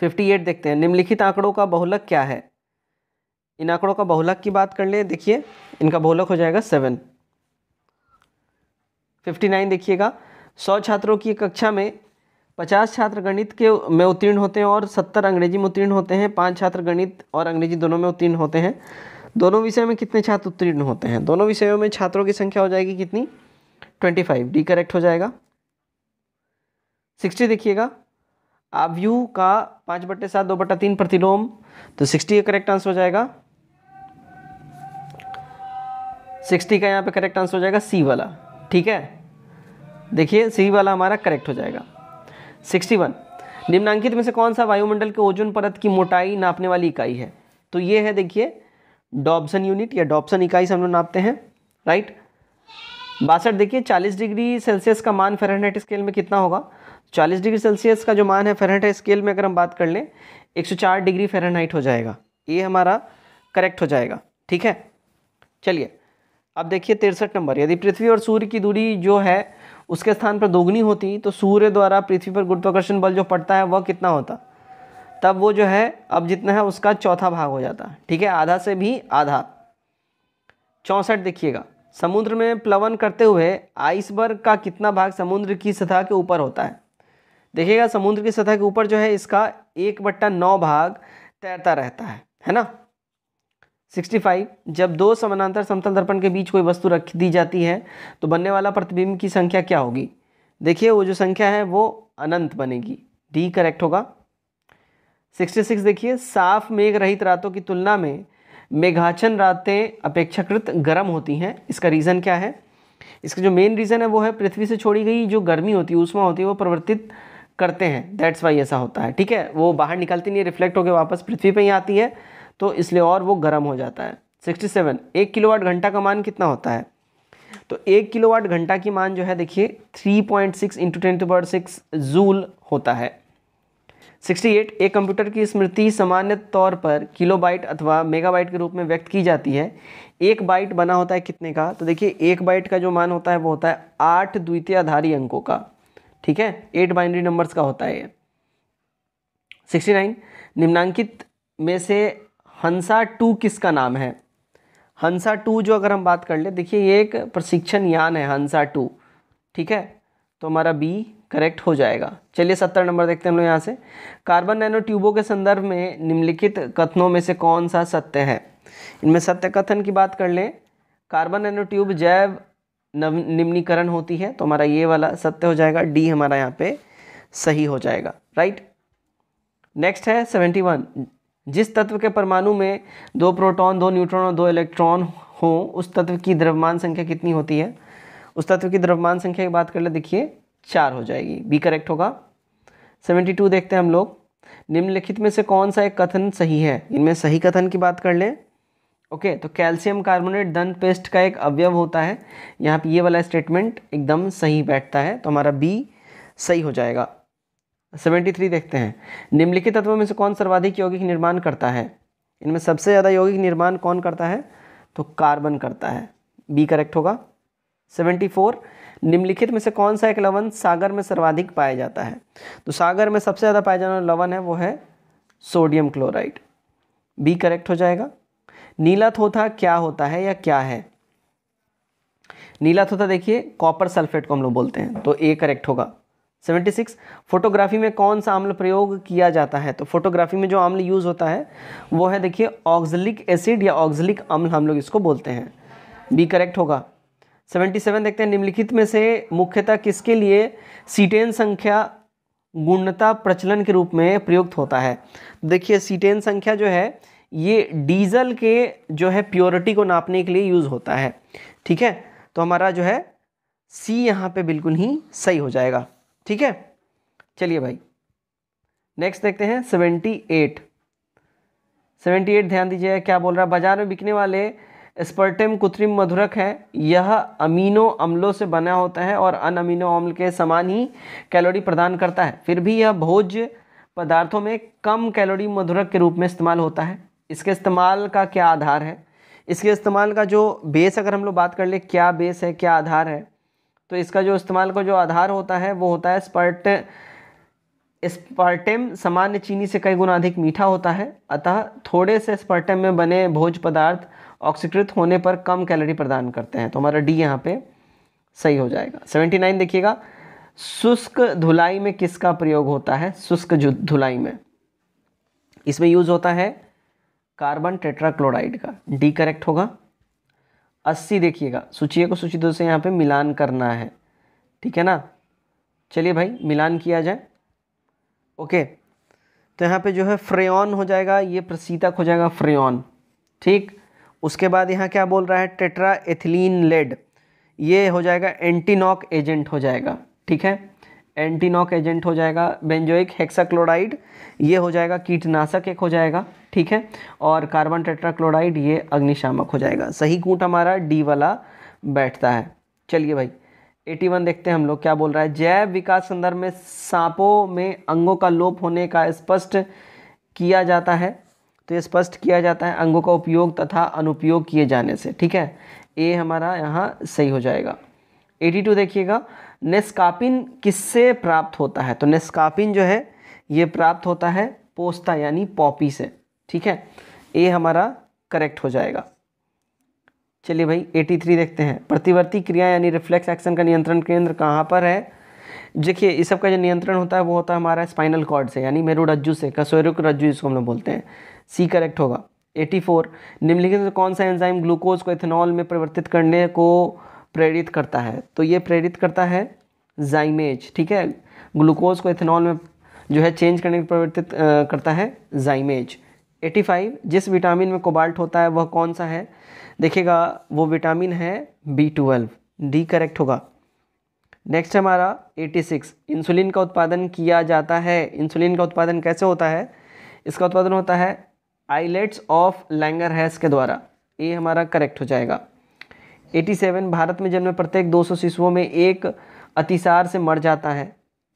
फिफ्टी एट देखते हैं निम्नलिखित आंकड़ों का बहुलक क्या है इन आंकड़ों का बहुलक की बात कर ले देखिए इनका बहुलक हो जाएगा सेवन फिफ्टी नाइन देखिएगा सौ छात्रों की कक्षा में पचास छात्र गणित के में उत्तीर्ण होते हैं और सत्तर अंग्रेजी में उत्तीर्ण होते हैं पाँच छात्र गणित और अंग्रेजी दोनों में उत्तीर्ण होते हैं दोनों विषयों में कितने छात्र उत्तीर्ण होते हैं दोनों विषयों में छात्रों की संख्या हो जाएगी कितनी ट्वेंटी फाइव डी करेक्ट हो जाएगा सिक्सटी देखिएगा आव्यूह का पाँच बट्टे सात दो बट्टा तीन प्रतिलोम तो सिक्सटी का करेक्ट आंसर हो जाएगा सिक्सटी का यहाँ पे करेक्ट आंसर हो जाएगा सी वाला ठीक है देखिए सी वाला हमारा करेक्ट हो जाएगा सिक्सटी वन निम्नांकित में से कौन सा वायुमंडल के ओजोन परत की मोटाई नापने वाली इकाई है तो ये है देखिए डॉब्सन यूनिट या डॉब्सन इकाई से हम लोग नापते हैं राइट बासठ देखिए चालीस डिग्री सेल्सियस का मान फेरनहाइट स्केल में कितना होगा चालीस डिग्री सेल्सियस का जो मान है फेरनहाइट स्केल में अगर हम बात कर लें एक डिग्री फेरनहाइट हो जाएगा ये हमारा करेक्ट हो जाएगा ठीक है चलिए अब देखिए तिरसठ नंबर यदि पृथ्वी और सूर्य की दूरी जो है उसके स्थान पर दोगुनी होती तो सूर्य द्वारा पृथ्वी पर गुरुत्वाकर्षण बल जो पड़ता है वह कितना होता तब वो जो है अब जितना है उसका चौथा भाग हो जाता ठीक है आधा से भी आधा चौंसठ देखिएगा समुद्र में प्लवन करते हुए आइसबर्ग का कितना भाग समुद्र की सतह के ऊपर होता है देखिएगा समुद्र की सतह के ऊपर जो है इसका एक बट्टा नौ भाग तैरता रहता है है ना 65 जब दो समानांतर समतल दर्पण के बीच कोई वस्तु रख दी जाती है तो बनने वाला प्रतिबिंब की संख्या क्या होगी देखिए वो जो संख्या है वो अनंत बनेगी डी करेक्ट होगा 66 देखिए साफ मेघ रहित रातों की तुलना में मेघाचन रातें अपेक्षाकृत गर्म होती हैं इसका रीज़न क्या है इसका जो मेन रीज़न है वो है पृथ्वी से छोड़ी गई जो गर्मी होती है उष्मा होती है वो परिवर्तित करते हैं दैट्स वाई ऐसा होता है ठीक है वो बाहर निकलती नहीं है रिफ्लेक्ट होकर वापस पृथ्वी पर ही आती है तो इसलिए और वो गर्म हो जाता है 67 एक किलोवाट घंटा का मान कितना होता है तो एक किलोवाट घंटा की मान जो है देखिए 3.6 point six into ten to six joule होता है 68 एक कंप्यूटर की स्मृति सामान्य तौर पर किलोबाइट अथवा मेगाबाइट के रूप में व्यक्त की जाती है एक बाइट बना होता है कितने का तो देखिए एक बाइट का जो मान होता है वो होता है आठ द्वितीय आधारी अंकों का ठीक है एट बाइनरी नंबर्स का होता है ये 69 निम्नांकित में से हंसा टू किसका नाम है हंसा टू जो अगर हम बात कर ले देखिए ये एक प्रशिक्षण यान है हंसा टू ठीक है तो हमारा बी करेक्ट हो जाएगा चलिए सत्तर नंबर देखते हैं हम लोग यहाँ से कार्बन नैनो ट्यूबों के संदर्भ में निम्नलिखित कथनों में से कौन सा सत्य है इनमें सत्य कथन की बात कर लें कार्बन नैनो ट्यूब जैव नव निम्नीकरण होती है तो हमारा ये वाला सत्य हो जाएगा डी हमारा यहाँ पे सही हो जाएगा राइट नेक्स्ट है सेवेंटी वन जिस तत्व के परमाणु में दो प्रोटॉन दो न्यूट्रॉन और दो इलेक्ट्रॉन हो उस तत्व की द्रव्यमान संख्या कितनी होती है उस तत्व की द्रव्यमान संख्या की बात कर ले देखिए चार हो जाएगी बी करेक्ट होगा सेवेंटी टू देखते हैं हम लोग निम्नलिखित में से कौन सा एक कथन सही है इनमें सही कथन की बात कर लें ओके तो कैल्शियम कार्बोनेट दंत पेस्ट का एक अवयव होता है यहाँ पे ये वाला स्टेटमेंट एकदम सही बैठता है तो हमारा बी सही हो जाएगा सेवेंटी थ्री देखते हैं निम्नलिखित तत्वों में से कौन सर्वाधिक यौगिक निर्माण करता है इनमें सबसे ज़्यादा यौगिक निर्माण कौन करता है तो कार्बन करता है बी करेक्ट होगा सेवेंटी फोर निम्नलिखित में से कौन सा एक लवण सागर में सर्वाधिक पाया जाता है तो सागर में सबसे ज़्यादा पाया जाने वाला लवण है वो है सोडियम क्लोराइड बी करेक्ट हो जाएगा नीला थोथा क्या होता है या क्या है नीला थोथा देखिए कॉपर सल्फेट को हम लोग बोलते हैं तो ए करेक्ट होगा सेवेंटी सिक्स फोटोग्राफी में कौन सा आम्ल प्रयोग किया जाता है तो फोटोग्राफी में जो आम्ल यूज़ होता है वो है देखिए ऑक्जलिक एसिड या ऑक्जिलिक अम्ल हम लोग इसको बोलते हैं बी करेक्ट होगा सेवेंटी सेवन देखते हैं निम्नलिखित में से मुख्यतः किसके लिए सीटेन संख्या गुणता प्रचलन के रूप में प्रयुक्त होता है तो देखिए सीटेन संख्या जो है ये डीजल के जो है प्योरिटी को नापने के लिए यूज़ होता है ठीक है तो हमारा जो है सी यहाँ पे बिल्कुल ही सही हो जाएगा ठीक है चलिए भाई नेक्स्ट देखते हैं सेवेंटी एट सेवेंटी एट ध्यान दीजिए क्या बोल रहा है बाजार में बिकने वाले स्पर्टेम कृत्रिम मधुरक है यह अमीनो अम्लों से बना होता है और अन अमीनो अम्ल के समान ही कैलोरी प्रदान करता है फिर भी यह भोज्य पदार्थों में कम कैलोरी मधुरक के रूप में इस्तेमाल होता है इसके इस्तेमाल का क्या आधार है इसके इस्तेमाल का जो बेस अगर हम लोग बात कर ले क्या बेस है क्या आधार है तो इसका जो इस्तेमाल का जो आधार होता है वो होता है स्पर्ट स्पर्टेम सामान्य चीनी से कई गुना अधिक मीठा होता है अतः थोड़े से स्पर्टेम में बने भोज पदार्थ ऑक्सीकृत होने पर कम कैलोरी प्रदान करते हैं तो हमारा डी यहाँ पे सही हो जाएगा सेवेंटी नाइन देखिएगा शुष्क धुलाई में किसका प्रयोग होता है शुष्क धुलाई में इसमें यूज़ होता है कार्बन टेट्राक्लोराइड का डी करेक्ट होगा अस्सी देखिएगा सूचिए को दो से यहाँ पे मिलान करना है ठीक है ना चलिए भाई मिलान किया जाए ओके तो यहाँ पे जो है फ्रेन हो जाएगा ये प्रसीतक हो जाएगा फ्रेन ठीक उसके बाद यहाँ क्या बोल रहा है टेट्रा एथिलीन लेड ये हो जाएगा एंटीनॉक एजेंट हो जाएगा ठीक है एंटीनॉक एजेंट हो जाएगा बेंजोइक हेक्साक्लोराइड ये हो जाएगा कीटनाशक एक हो जाएगा ठीक है और कार्बन टेट्राक्लोराइड ये अग्निशामक हो जाएगा सही कूट हमारा डी वाला बैठता है चलिए भाई 81 देखते हैं हम लोग क्या बोल रहा है जैव विकास संदर्भ में सांपों में अंगों का लोप होने का स्पष्ट किया जाता है तो ये स्पष्ट किया जाता है अंगों का उपयोग तथा अनुपयोग किए जाने से ठीक है ए हमारा यहाँ सही हो जाएगा 82 देखिएगा नेस्कापिन किससे प्राप्त होता है तो नेस्कापिन जो है ये प्राप्त होता है पोस्ता यानी पॉपी से ठीक है ए हमारा करेक्ट हो जाएगा चलिए भाई 83 देखते हैं प्रतिवर्ती क्रिया यानी रिफ्लेक्स एक्शन का नियंत्रण केंद्र कहाँ पर है देखिए इस सब का जो नियंत्रण होता है वो होता है हमारा स्पाइनल कॉर्ड से यानी मेरुरज्जु से कसोरुक रज्जु इसको हम लोग बोलते हैं सी करेक्ट होगा 84 निम्नलिखित में कौन सा एंजाइम ग्लूकोज को इथेनॉल में परिवर्तित करने को प्रेरित करता है तो ये प्रेरित करता है जाइमेज ठीक है ग्लूकोज को इथेनॉल में जो है चेंज करने को परिवर्तित करता है जाइमेज 85 जिस विटामिन में कोबाल्ट होता है वह कौन सा है देखिएगा वो विटामिन है बी ट्वेल्व डी करेक्ट होगा नेक्स्ट हमारा 86 इंसुलिन का उत्पादन किया जाता है इंसुलिन का उत्पादन कैसे होता है इसका उत्पादन होता है आइलेट्स ऑफ लैंगर हैस के द्वारा ये हमारा करेक्ट हो जाएगा 87 भारत में जन्मे प्रत्येक 200 शिशुओं में एक अतिसार से मर जाता है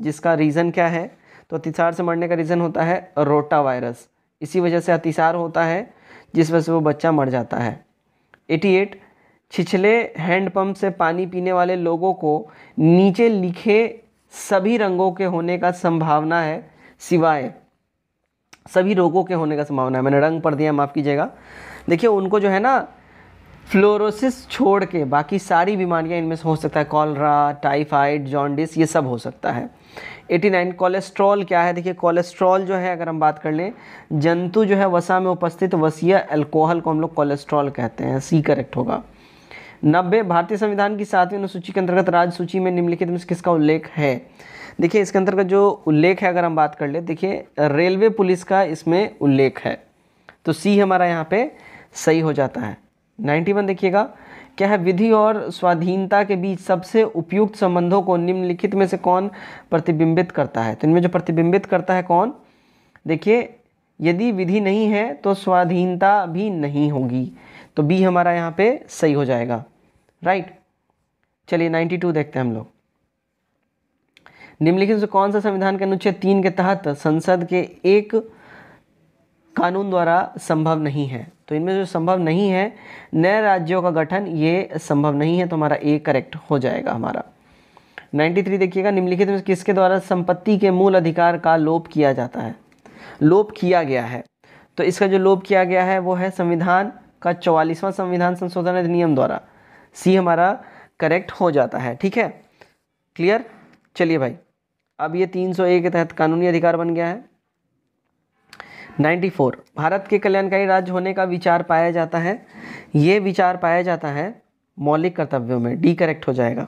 जिसका रीज़न क्या है तो अतिसार से मरने का रीज़न होता है रोटा वायरस इसी वजह से अतिसार होता है जिस वजह से वो बच्चा मर जाता है 88 छिछले हैंडपम्प से पानी पीने वाले लोगों को नीचे लिखे सभी रंगों के होने का संभावना है सिवाय सभी रोगों के होने का संभावना है मैंने रंग पढ़ दिया माफ़ कीजिएगा देखिए उनको जो है ना फ्लोरोसिस छोड़ के बाकी सारी बीमारियां इनमें से हो सकता है कॉलरा टाइफाइड जॉन्डिस ये सब हो सकता है एटी नाइन कोलेस्ट्रॉल क्या है देखिए कोलेस्ट्रॉल जो है अगर हम बात कर लें जंतु जो है वसा में उपस्थित वसीय अल्कोहल को हम लोग कोलेस्ट्रॉल कहते हैं सी करेक्ट होगा नब्बे भारतीय संविधान की सातवीं अनुसूची के अंतर्गत राज्य सूची में निम्नलिखित में किसका उल्लेख है देखिए इसके अंतर्गत जो उल्लेख है अगर हम बात कर ले देखिए रेलवे पुलिस का इसमें उल्लेख है तो सी हमारा यहाँ पे सही हो जाता है 91 देखिएगा क्या है विधि और स्वाधीनता के बीच सबसे उपयुक्त संबंधों को निम्नलिखित में से कौन प्रतिबिंबित करता है तो इनमें जो प्रतिबिंबित करता है कौन देखिए यदि विधि नहीं है तो स्वाधीनता भी नहीं होगी तो बी हमारा यहाँ पे सही हो जाएगा राइट चलिए 92 देखते हैं हम लोग निम्नलिखित से कौन सा संविधान के अनुच्छेद तीन के तहत संसद के एक कानून द्वारा संभव नहीं है तो इनमें जो संभव नहीं है नए राज्यों का गठन ये संभव नहीं है तो हमारा ए करेक्ट हो जाएगा हमारा 93 देखिएगा निम्नलिखित में किसके द्वारा संपत्ति के मूल अधिकार का लोप किया जाता है लोप किया गया है तो इसका जो लोप किया गया है वो है संविधान का चौवालीसवां संविधान संशोधन अधिनियम द्वारा सी हमारा करेक्ट हो जाता है ठीक है क्लियर चलिए भाई अब ये 301 के तहत कानूनी अधिकार बन गया है 94 भारत के कल्याणकारी राज्य होने का विचार पाया जाता है ये विचार पाया जाता है मौलिक कर्तव्यों में डी करेक्ट हो जाएगा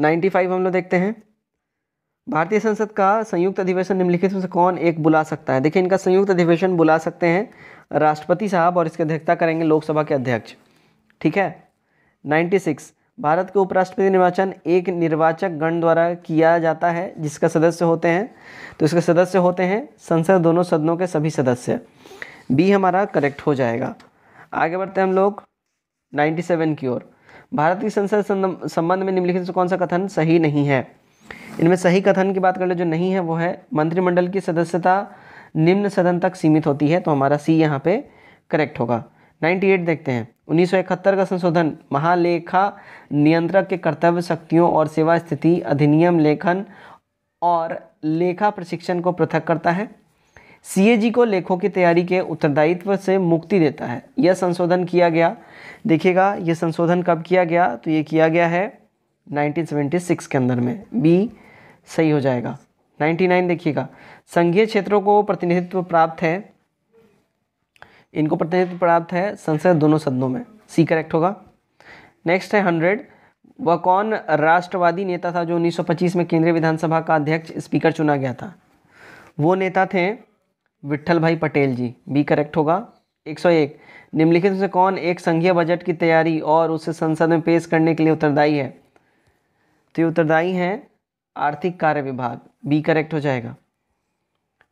95 हम लोग देखते हैं भारतीय संसद का संयुक्त अधिवेशन निम्नलिखित में से कौन एक बुला सकता है देखिए इनका संयुक्त अधिवेशन बुला सकते हैं राष्ट्रपति साहब और इसकी अध्यक्षता करेंगे लोकसभा के अध्यक्ष ठीक है 96 भारत के उपराष्ट्रपति निर्वाचन एक निर्वाचक गण द्वारा किया जाता है जिसका सदस्य होते हैं तो इसके सदस्य होते हैं संसद दोनों सदनों के सभी सदस्य बी हमारा करेक्ट हो जाएगा आगे बढ़ते हैं हम लोग 97 की ओर भारत की संसद संबंध में निम्नलिखित से कौन सा कथन सही नहीं है इनमें सही कथन की बात कर ले जो नहीं है वो है मंत्रिमंडल की सदस्यता निम्न सदन तक सीमित होती है तो हमारा सी यहाँ पे करेक्ट होगा 98 देखते हैं इकहत्तर का संशोधन महालेखा नियंत्रक के कर्तव्य शक्तियों और सेवा स्थिति अधिनियम लेखन और लेखा प्रशिक्षण को पृथक करता है सीएजी को लेखों की तैयारी के उत्तरदायित्व से मुक्ति देता है यह संशोधन किया गया देखिएगा यह संशोधन कब किया गया तो ये किया गया है 1976 के अंदर में बी सही हो जाएगा 99 देखिएगा संघीय क्षेत्रों को प्रतिनिधित्व प्राप्त है इनको प्रतिनिधित्व प्राप्त है संसद दोनों सदनों में सी करेक्ट होगा नेक्स्ट है हंड्रेड वह कौन राष्ट्रवादी नेता था जो 1925 में केंद्रीय विधानसभा का अध्यक्ष स्पीकर चुना गया था वो नेता थे विट्ठल भाई पटेल जी बी करेक्ट होगा 101 निम्नलिखित में से कौन एक संघीय बजट की तैयारी और उसे संसद में पेश करने के लिए उत्तरदायी है तो ये उत्तरदायी है आर्थिक कार्य विभाग बी करेक्ट हो जाएगा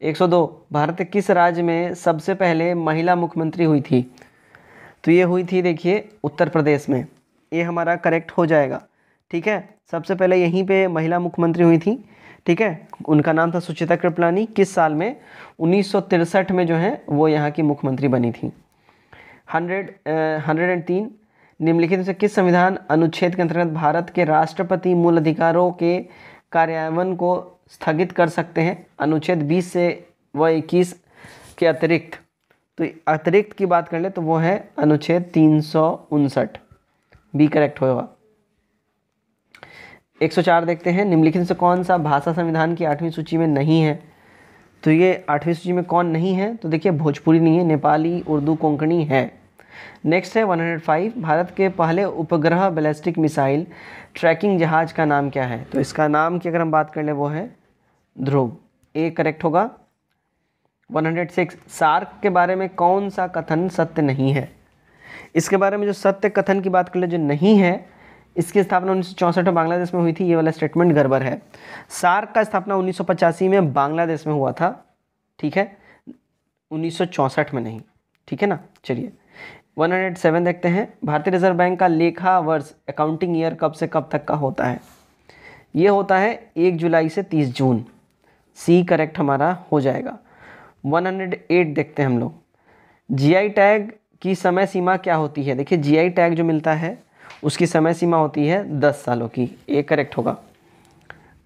102 भारत के किस राज्य में सबसे पहले महिला मुख्यमंत्री हुई थी तो ये हुई थी देखिए उत्तर प्रदेश में ये हमारा करेक्ट हो जाएगा ठीक है सबसे पहले यहीं पे महिला मुख्यमंत्री हुई थी ठीक है उनका नाम था सुचिता कृपलानी किस साल में उन्नीस में जो है वो यहाँ की मुख्यमंत्री बनी थी हंड्रेड हंड्रेड एंड तीन निम्नलिखित से किस संविधान अनुच्छेद के अंतर्गत भारत के राष्ट्रपति मूल अधिकारों के कार्यान्वयन को स्थगित कर सकते हैं अनुच्छेद 20 से व 21 के अतिरिक्त तो अतिरिक्त की बात कर ले तो वो है अनुच्छेद तीन सौ उनसठ बी करेक्ट होगा 104 देखते हैं निम्नलिखित से कौन सा भाषा संविधान की आठवीं सूची में नहीं है तो ये आठवीं सूची में कौन नहीं है तो देखिए भोजपुरी नहीं है नेपाली उर्दू कोंकणी है नेक्स्ट है 105 भारत के पहले उपग्रह बैलिस्टिक मिसाइल ट्रैकिंग जहाज का नाम क्या है तो इसका नाम की अगर हम बात कर ले वो है ध्रुव ए करेक्ट होगा 106 सार्क के बारे में कौन सा कथन सत्य नहीं है इसके बारे में जो सत्य कथन की बात कर ले जो नहीं है इसकी स्थापना उन्नीस में बांग्लादेश में हुई थी ये वाला स्टेटमेंट गड़बड़ है सार्क का स्थापना उन्नीस में बांग्लादेश में हुआ था ठीक है उन्नीस में नहीं ठीक है ना चलिए 107 देखते हैं भारतीय रिजर्व बैंक का लेखा वर्ष अकाउंटिंग ईयर कब से कब तक का होता है ये होता है एक जुलाई से तीस जून सी करेक्ट हमारा हो जाएगा 108 देखते हैं हम लोग जीआई टैग की समय सीमा क्या होती है देखिए जीआई टैग जो मिलता है उसकी समय सीमा होती है 10 सालों की ए करेक्ट होगा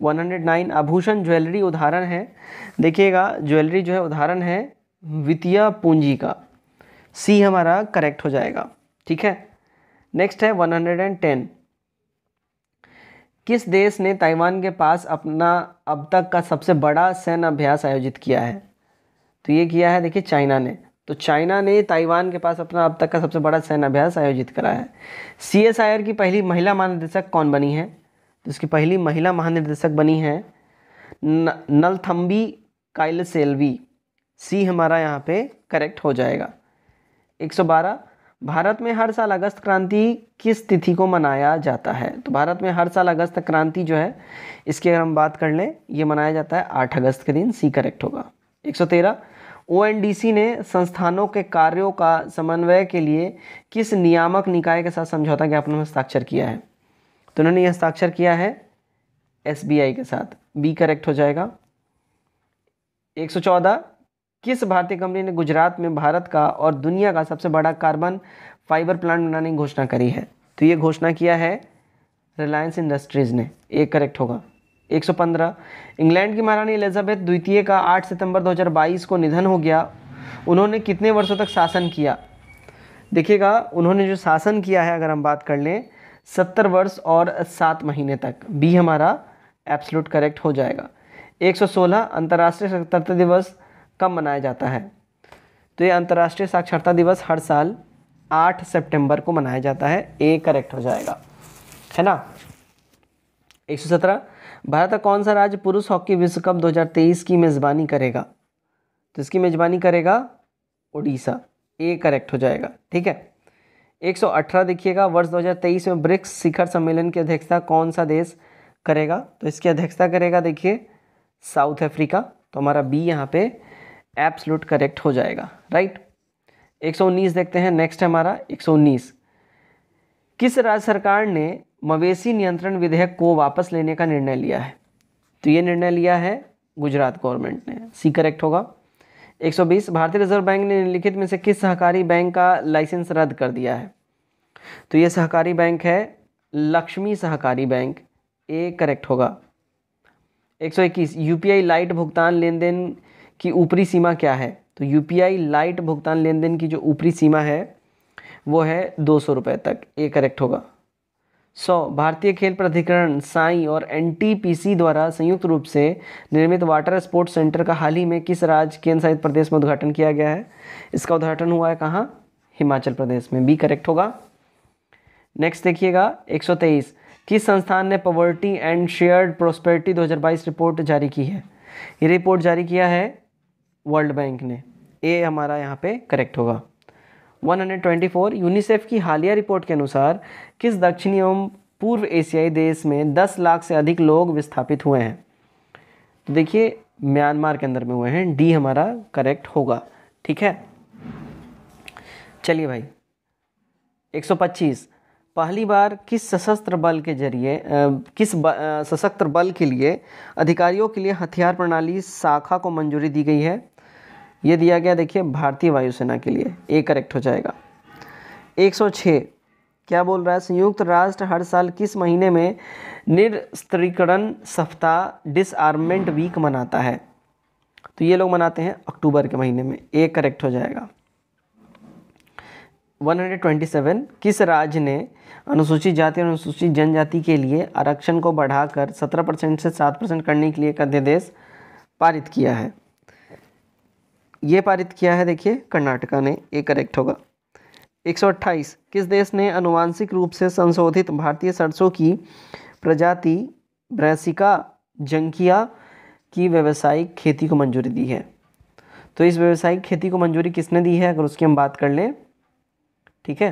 109 आभूषण ज्वेलरी उदाहरण है देखिएगा ज्वेलरी जो है उदाहरण है वित्तीय पूंजी का सी हमारा करेक्ट हो जाएगा ठीक है नेक्स्ट है 110 किस देश ने ताइवान के पास अपना अब तक का सबसे बड़ा सैन्य अभ्यास आयोजित किया है तो ये किया है देखिए चाइना ने तो चाइना ने ताइवान के पास अपना अब तक का सबसे बड़ा सैन्य अभ्यास आयोजित करा है सी की पहली महिला महानिदेशक कौन बनी है तो इसकी पहली महिला महानिदेशक बनी है न, नलथम्बी काइल सेल्वी सी हमारा यहाँ पे करेक्ट हो जाएगा 112 भारत में हर साल अगस्त क्रांति किस तिथि को मनाया जाता है तो भारत में हर साल अगस्त क्रांति जो है इसकी अगर हम बात कर लें ये मनाया जाता है आठ अगस्त के दिन सी करेक्ट होगा 113 ओएनडीसी ने संस्थानों के कार्यों का समन्वय के लिए किस नियामक निकाय के साथ समझौता ज्ञापन में हस्ताक्षर किया है तो उन्होंने हस्ताक्षर किया है आई के साथ बी करेक्ट हो जाएगा चौदह किस भारतीय कंपनी ने गुजरात में भारत का और दुनिया का सबसे बड़ा कार्बन फाइबर प्लांट बनाने की घोषणा करी है तो ये घोषणा किया है रिलायंस इंडस्ट्रीज़ ने ये करेक्ट होगा 115 इंग्लैंड की महारानी एलिजाबेथ द्वितीय का 8 सितंबर 2022 को निधन हो गया उन्होंने कितने वर्षों तक शासन किया देखिएगा उन्होंने जो शासन किया है अगर हम बात कर लें सत्तर वर्ष और सात महीने तक बी हमारा एब्सलूट करेक्ट हो जाएगा 116 अंतर्राष्ट्रीय स्वतंत्रता दिवस कब मनाया जाता है तो ये अंतर्राष्ट्रीय साक्षरता दिवस हर साल 8 सितंबर को मनाया जाता है ए करेक्ट हो जाएगा है ना 117 भारत का कौन सा राज्य पुरुष हॉकी विश्व कप 2023 की मेज़बानी करेगा तो इसकी मेज़बानी करेगा उड़ीसा ए करेक्ट हो जाएगा ठीक है 118 देखिएगा वर्ष 2023 में ब्रिक्स शिखर सम्मेलन की अध्यक्षता कौन सा देश करेगा तो इसकी अध्यक्षता करेगा देखिए साउथ अफ्रीका तो हमारा बी यहाँ पे एप्सलूट करेक्ट हो जाएगा राइट 119 देखते हैं नेक्स्ट हमारा 119 किस राज्य सरकार ने मवेशी नियंत्रण विधेयक को वापस लेने का निर्णय लिया है तो ये निर्णय लिया है गुजरात गवर्नमेंट ने सी करेक्ट होगा 120 भारतीय रिजर्व बैंक ने निम्नलिखित में से किस सहकारी बैंक का लाइसेंस रद्द कर दिया है तो ये सहकारी बैंक है लक्ष्मी सहकारी बैंक ए करेक्ट होगा 121 यूपीआई लाइट भुगतान लेन देन कि ऊपरी सीमा क्या है तो यू लाइट भुगतान लेन देन की जो ऊपरी सीमा है वो है दो सौ रुपये तक ये करेक्ट होगा सौ भारतीय खेल प्राधिकरण साई और एनटीपीसी द्वारा संयुक्त रूप से निर्मित वाटर स्पोर्ट्स सेंटर का हाल ही में किस राज्य केंद्र शासित प्रदेश में उद्घाटन किया गया है इसका उद्घाटन हुआ है कहाँ हिमाचल प्रदेश में बी करेक्ट होगा नेक्स्ट देखिएगा एक किस संस्थान ने poverty and shared prosperity 2022 report जारी की है ये रिपोर्ट जारी किया है वर्ल्ड बैंक ने ए हमारा यहाँ पे करेक्ट होगा 124 यूनिसेफ की हालिया रिपोर्ट के अनुसार किस दक्षिणी एवं पूर्व एशियाई देश में 10 लाख से अधिक लोग विस्थापित हुए हैं तो देखिए म्यांमार के अंदर में हुए हैं डी हमारा करेक्ट होगा ठीक है चलिए भाई 125 पहली बार किस सशस्त्र बल के जरिए किस सशस्त्र बल के लिए अधिकारियों के लिए हथियार प्रणाली शाखा को मंजूरी दी गई है ये दिया गया देखिए भारतीय वायुसेना के लिए ए करेक्ट हो जाएगा 106 क्या बोल रहा है संयुक्त राष्ट्र हर साल किस महीने में निरस्त्रीकरण सप्ताह डिसआर्मेंट वीक मनाता है तो ये लोग मनाते हैं अक्टूबर के महीने में ए करेक्ट हो जाएगा 127 किस राज्य ने अनुसूचित जाति और अनुसूचित जनजाति के लिए आरक्षण को बढ़ाकर 17 परसेंट से 7 परसेंट करने के लिए एक अध्यादेश पारित किया है ये पारित किया है देखिए कर्नाटका ने ये करेक्ट होगा 128 किस देश ने अनुवांशिक रूप से संशोधित भारतीय सरसों की प्रजाति ब्रैसिका जंकिया की व्यावसायिक खेती को मंजूरी दी है तो इस व्यावसायिक खेती को मंजूरी किसने दी है अगर उसकी हम बात कर लें ठीक है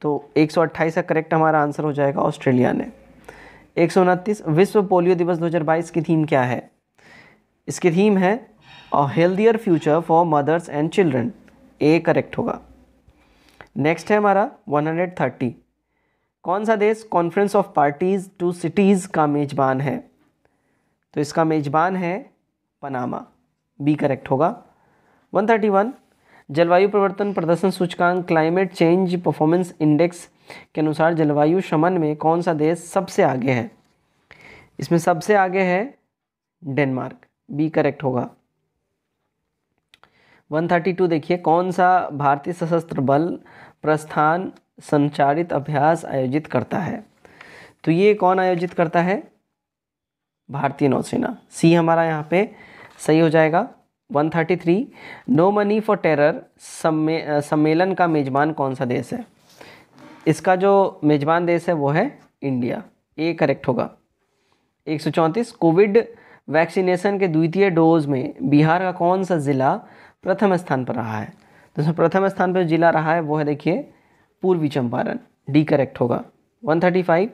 तो 128 का करेक्ट हमारा आंसर हो जाएगा ऑस्ट्रेलिया ने एक विश्व पोलियो दिवस 2022 की थीम क्या है इसकी थीम है और healthier future for mothers and children A correct होगा नेक्स्ट है हमारा 130 कौन सा देश conference of parties to CITES का मेज़बान है तो इसका मेज़बान है पनामा बी करेक्ट होगा 131 जलवायु परिवर्तन प्रदर्शन सूचकांक क्लाइमेट चेंज परफॉर्मेंस इंडेक्स के अनुसार जलवायु शमन में कौन सा देश सबसे आगे है इसमें सबसे आगे है डेनमार्क बी करेक्ट होगा 132 देखिए कौन सा भारतीय सशस्त्र बल प्रस्थान संचालित अभ्यास आयोजित करता है तो ये कौन आयोजित करता है भारतीय नौसेना सी हमारा यहाँ पे सही हो जाएगा 133 नो मनी फॉर टेरर सम्मेलन का मेज़बान कौन सा देश है इसका जो मेज़बान देश है वो है इंडिया ए करेक्ट होगा एक कोविड वैक्सीनेशन के द्वितीय डोज में बिहार का कौन सा ज़िला प्रथम स्थान पर रहा है तो प्रथम स्थान पर जिला रहा है वो है देखिए पूर्वी चंपारण डी करेक्ट होगा 135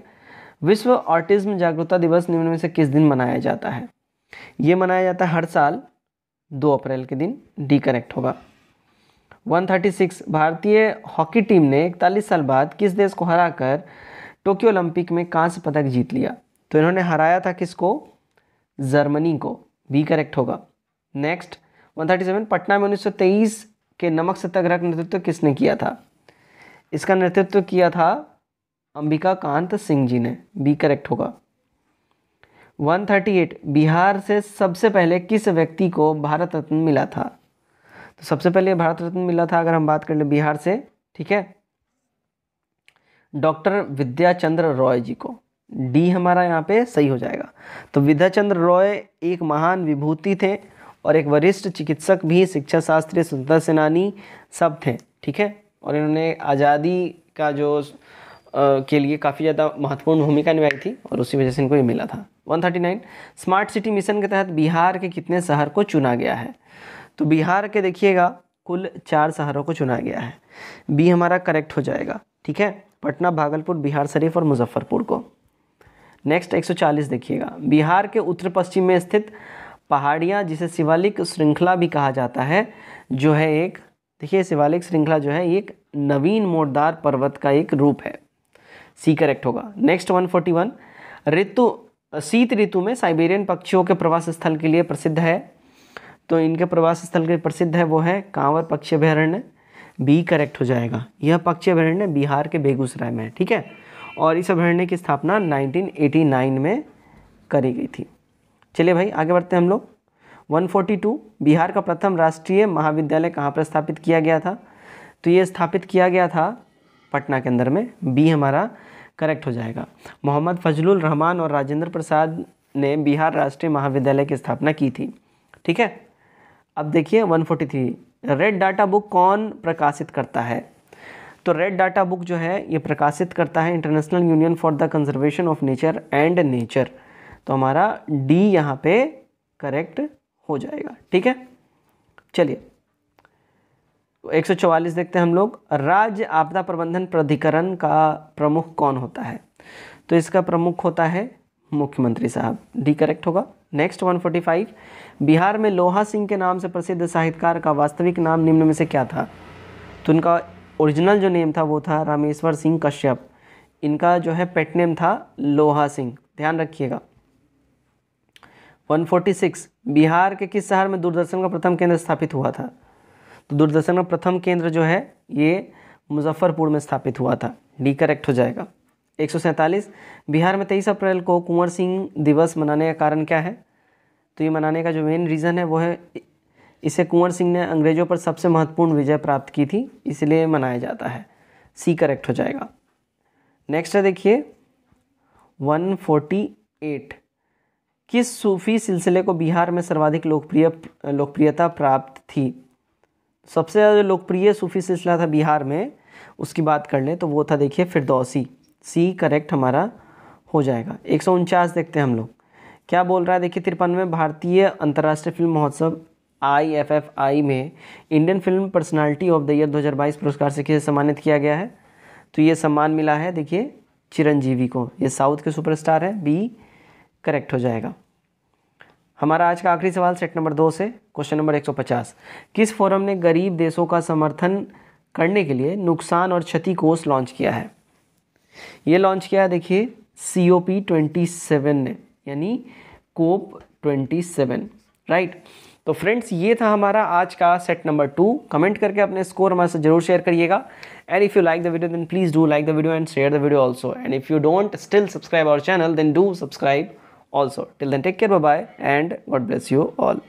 विश्व ऑटिज्म जागरूकता दिवस निम्न में से किस दिन मनाया जाता है ये मनाया जाता है हर साल 2 अप्रैल के दिन डी करेक्ट होगा 136 भारतीय हॉकी टीम ने इकतालीस साल बाद किस देश को हराकर टोक्यो ओलंपिक में कांस्य पदक जीत लिया तो इन्होंने हराया था किसको जर्मनी को बी करेक्ट होगा नेक्स्ट 137 पटना में 1923 के नमक सत्याग्रह का नेतृत्व किसने किया था इसका नेतृत्व किया था अंबिका कांत सिंह जी ने बी करेक्ट होगा 138 बिहार से सबसे पहले किस व्यक्ति को भारत रत्न मिला था तो सबसे पहले भारत रत्न मिला था अगर हम बात कर लें बिहार से ठीक है डॉक्टर विद्याचंद्र रॉय जी को डी हमारा यहाँ पे सही हो जाएगा तो विद्याचंद्र रॉय एक महान विभूति थे और एक वरिष्ठ चिकित्सक भी शिक्षा शास्त्री स्वतंत्रता सेनानी सब थे ठीक है और इन्होंने आज़ादी का जो के लिए काफ़ी ज़्यादा महत्वपूर्ण भूमिका निभाई थी और उसी वजह से इनको ये मिला था 139 स्मार्ट सिटी मिशन के तहत बिहार के कितने शहर को चुना गया है तो बिहार के देखिएगा कुल चार शहरों को चुना गया है बी हमारा करेक्ट हो जाएगा ठीक है पटना भागलपुर बिहार शरीफ और मुजफ्फरपुर को नेक्स्ट 140 देखिएगा बिहार के उत्तर पश्चिम में स्थित पहाड़ियाँ जिसे शिवालिक श्रृंखला भी कहा जाता है जो है एक देखिए शिवालिक श्रृंखला जो है एक नवीन मोड़दार पर्वत का एक रूप है सी करेक्ट होगा नेक्स्ट 141 ऋतु शीत ऋतु में साइबेरियन पक्षियों के प्रवास स्थल के लिए प्रसिद्ध है तो इनके प्रवास स्थल के प्रसिद्ध है वो है कांवर पक्षी अभ्यारण्य बी करेक्ट हो जाएगा यह पक्षी अभ्यारण्य बिहार के बेगूसराय में है ठीक है और इस अभ्यारण्य की स्थापना 1989 में करी गई थी चलिए भाई आगे बढ़ते हैं हम लोग 142 बिहार का प्रथम राष्ट्रीय महाविद्यालय कहाँ पर स्थापित किया गया था तो ये स्थापित किया गया था पटना के अंदर में बी हमारा करेक्ट हो जाएगा मोहम्मद फजलुल रहमान और राजेंद्र प्रसाद ने बिहार राष्ट्रीय महाविद्यालय की स्थापना की थी ठीक है अब देखिए 143 रेड डाटा बुक कौन प्रकाशित करता है तो रेड डाटा बुक जो है ये प्रकाशित करता है International Union for the Conservation of Nature and Nature तो हमारा डी यहाँ पे करेक्ट हो जाएगा ठीक है चलिए 144 देखते हैं हम लोग राज्य आपदा प्रबंधन प्राधिकरण का प्रमुख कौन होता है तो इसका प्रमुख होता है मुख्यमंत्री साहब डी करेक्ट होगा नेक्स्ट 145 बिहार में लोहा सिंह के नाम से प्रसिद्ध साहित्यकार का वास्तविक नाम निम्न में से क्या था तो इनका ओरिजिनल जो नेम था वो था रामेश्वर सिंह कश्यप इनका जो है पेट नेम था लोहा सिंह ध्यान रखिएगा 146 बिहार के किस शहर में दूरदर्शन का प्रथम केंद्र स्थापित हुआ था तो दूरदर्शन का प्रथम केंद्र जो है ये मुजफ्फरपुर में स्थापित हुआ था डी करेक्ट हो जाएगा एक बिहार में तेईस अप्रैल को कुंवर सिंह दिवस मनाने का कारण क्या है तो ये मनाने का जो मेन रीज़न है वो है इसे कुंवर सिंह ने अंग्रेज़ों पर सबसे महत्वपूर्ण विजय प्राप्त की थी इसलिए मनाया जाता है सी करेक्ट हो जाएगा नेक्स्ट है देखिए 148 किस सूफ़ी सिलसिले को बिहार में सर्वाधिक लोकप्रिय लोकप्रियता प्राप्त थी सबसे ज़्यादा लोकप्रिय सूफ़ी सिलसिला था बिहार में उसकी बात कर लें तो वो था देखिए फिरदौसी सी करेक्ट हमारा हो जाएगा एक सौ उनचास देखते हैं हम लोग क्या बोल रहा है देखिए तिरपनवें भारतीय अंतर्राष्ट्रीय फिल्म महोत्सव आई एफ एफ आई में Indian film personality of the year 2022 पुरस्कार से किसे सम्मानित किया गया है तो ये सम्मान मिला है देखिए चिरंजीवी को ये साउथ के सुपरस्टार है बी करेक्ट हो जाएगा हमारा आज का आखिरी सवाल सेट नंबर दो से क्वेश्चन नंबर 150 किस फोरम ने गरीब देशों का समर्थन करने के लिए नुकसान और क्षति कोष लॉन्च किया है ये लॉन्च किया है देखिए C O P twenty seven ने यानी कोप ट्वेंटी सेवन राइट तो फ्रेंड्स ये था हमारा आज का सेट नंबर टू कमेंट करके अपने स्कोर हमारे साथ जरूर शेयर करिएगा and if you like the video then please do like the video and share the video also and if you don't still subscribe our channel then do subscribe also. Till then take care bye bye and God bless you all.